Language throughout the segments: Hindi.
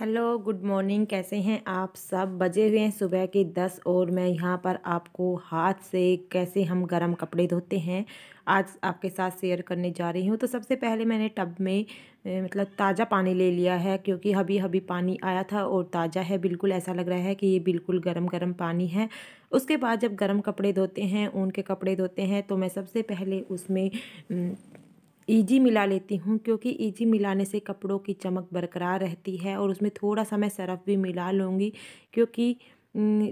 हेलो गुड मॉर्निंग कैसे हैं आप सब बजे हुए हैं सुबह के दस और मैं यहाँ पर आपको हाथ से कैसे हम गर्म कपड़े धोते हैं आज आपके साथ शेयर करने जा रही हूँ तो सबसे पहले मैंने टब में मतलब ताज़ा पानी ले लिया है क्योंकि अभी अभी पानी आया था और ताज़ा है बिल्कुल ऐसा लग रहा है कि ये बिल्कुल गर्म गर्म पानी है उसके बाद जब गर्म कपड़े धोते हैं ऊन के कपड़े धोते हैं तो मैं सबसे पहले उसमें ईजी मिला लेती हूँ क्योंकि ईजी मिलाने से कपड़ों की चमक बरकरार रहती है और उसमें थोड़ा सा मैं सरफ भी मिला लूँगी क्योंकि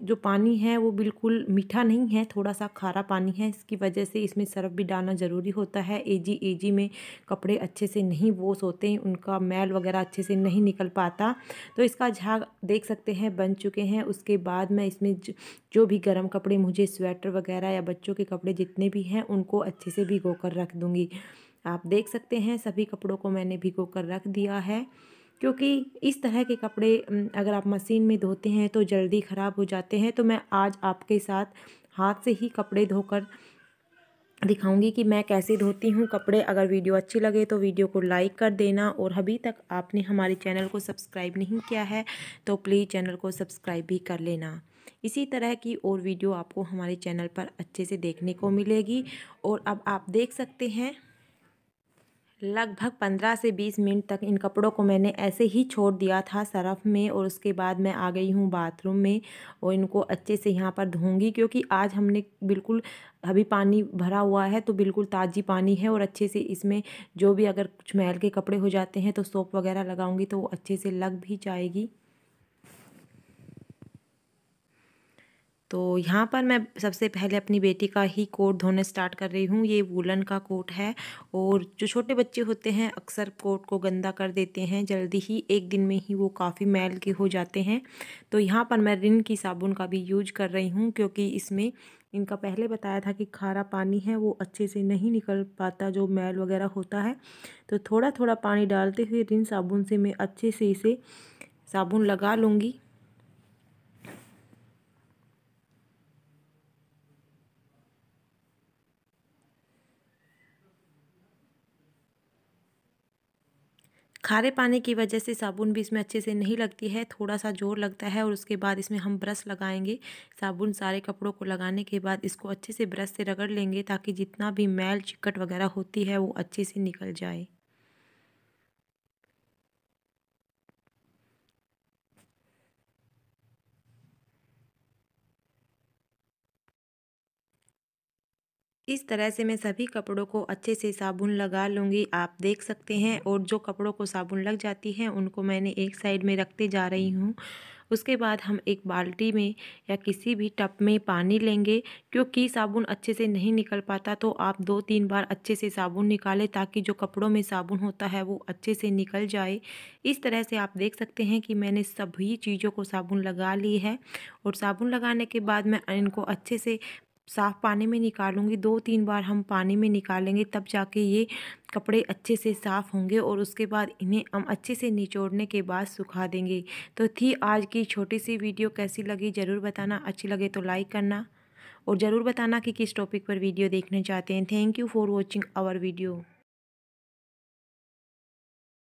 जो पानी है वो बिल्कुल मीठा नहीं है थोड़ा सा खारा पानी है इसकी वजह से इसमें सरफ भी डालना ज़रूरी होता है एजी एजी में कपड़े अच्छे से नहीं वोस होते उनका मैल वगैरह अच्छे से नहीं निकल पाता तो इसका झाग देख सकते हैं बन चुके हैं उसके बाद मैं इसमें जो भी गर्म कपड़े मुझे स्वेटर वगैरह या बच्चों के कपड़े जितने भी हैं उनको अच्छे से भिगो कर रख दूँगी आप देख सकते हैं सभी कपड़ों को मैंने भिगो कर रख दिया है क्योंकि इस तरह के कपड़े अगर आप मशीन में धोते हैं तो जल्दी ख़राब हो जाते हैं तो मैं आज आपके साथ हाथ से ही कपड़े धोकर दिखाऊंगी कि मैं कैसे धोती हूँ कपड़े अगर वीडियो अच्छी लगे तो वीडियो को लाइक कर देना और अभी तक आपने हमारे चैनल को सब्सक्राइब नहीं किया है तो प्लीज़ चैनल को सब्सक्राइब भी कर लेना इसी तरह की और वीडियो आपको हमारे चैनल पर अच्छे से देखने को मिलेगी और अब आप देख सकते हैं लगभग पंद्रह से बीस मिनट तक इन कपड़ों को मैंने ऐसे ही छोड़ दिया था सरफ में और उसके बाद मैं आ गई हूँ बाथरूम में और इनको अच्छे से यहाँ पर धोंगी क्योंकि आज हमने बिल्कुल अभी पानी भरा हुआ है तो बिल्कुल ताज़ी पानी है और अच्छे से इसमें जो भी अगर कुछ मैल के कपड़े हो जाते हैं तो सोप वगैरह लगाऊँगी तो वो अच्छे से लग भी जाएगी तो यहाँ पर मैं सबसे पहले अपनी बेटी का ही कोट धोने स्टार्ट कर रही हूँ ये वूलन का कोट है और जो छोटे बच्चे होते हैं अक्सर कोट को गंदा कर देते हैं जल्दी ही एक दिन में ही वो काफ़ी मैल के हो जाते हैं तो यहाँ पर मैं रिन की साबुन का भी यूज कर रही हूँ क्योंकि इसमें इनका पहले बताया था कि खारा पानी है वो अच्छे से नहीं निकल पाता जो मैल वगैरह होता है तो थोड़ा थोड़ा पानी डालते हुए रिन साबुन से मैं अच्छे से इसे साबुन लगा लूँगी खारे पानी की वजह से साबुन भी इसमें अच्छे से नहीं लगती है थोड़ा सा जोर लगता है और उसके बाद इसमें हम ब्रश लगाएंगे साबुन सारे कपड़ों को लगाने के बाद इसको अच्छे से ब्रश से रगड़ लेंगे ताकि जितना भी मैल चिकट वगैरह होती है वो अच्छे से निकल जाए इस तरह से मैं सभी कपड़ों को अच्छे से साबुन लगा लूँगी आप देख सकते हैं और जो कपड़ों को साबुन लग जाती है उनको मैंने एक साइड में रखते जा रही हूँ उसके बाद हम एक बाल्टी में या किसी भी टप में पानी लेंगे क्योंकि साबुन अच्छे से नहीं निकल पाता तो आप दो तीन बार अच्छे से साबुन निकालें ताकि जो कपड़ों में साबुन होता है वो अच्छे से निकल जाए इस तरह से आप देख सकते हैं कि मैंने सभी चीज़ों को साबुन लगा ली है और साबुन लगाने के बाद मैं इनको अच्छे से साफ़ पानी में निकालूंगी दो तीन बार हम पानी में निकालेंगे तब जाके ये कपड़े अच्छे से साफ़ होंगे और उसके बाद इन्हें हम अच्छे से निचोड़ने के बाद सुखा देंगे तो थी आज की छोटी सी वीडियो कैसी लगी ज़रूर बताना अच्छी लगे तो लाइक करना और ज़रूर बताना कि किस टॉपिक पर वीडियो देखना चाहते हैं thank you for watching our video